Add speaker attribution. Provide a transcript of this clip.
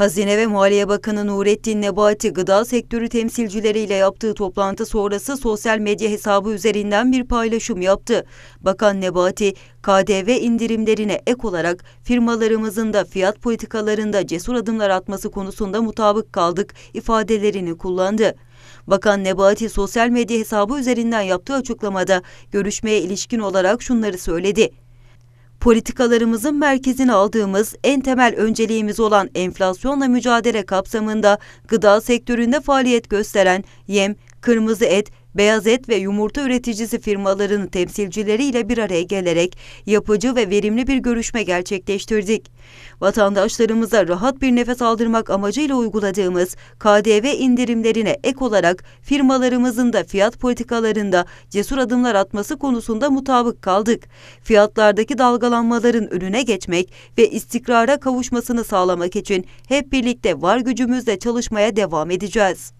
Speaker 1: Hazine ve Maliye Bakanı Nurettin Nebati gıda sektörü temsilcileriyle yaptığı toplantı sonrası sosyal medya hesabı üzerinden bir paylaşım yaptı. Bakan Nebati, KDV indirimlerine ek olarak firmalarımızın da fiyat politikalarında cesur adımlar atması konusunda mutabık kaldık ifadelerini kullandı. Bakan Nebati sosyal medya hesabı üzerinden yaptığı açıklamada görüşmeye ilişkin olarak şunları söyledi politikalarımızın merkezine aldığımız en temel önceliğimiz olan enflasyonla mücadele kapsamında gıda sektöründe faaliyet gösteren yem, kırmızı et beyaz et ve yumurta üreticisi firmalarının temsilcileriyle bir araya gelerek yapıcı ve verimli bir görüşme gerçekleştirdik. Vatandaşlarımıza rahat bir nefes aldırmak amacıyla uyguladığımız KDV indirimlerine ek olarak firmalarımızın da fiyat politikalarında cesur adımlar atması konusunda mutabık kaldık. Fiyatlardaki dalgalanmaların önüne geçmek ve istikrara kavuşmasını sağlamak için hep birlikte var gücümüzle çalışmaya devam
Speaker 2: edeceğiz.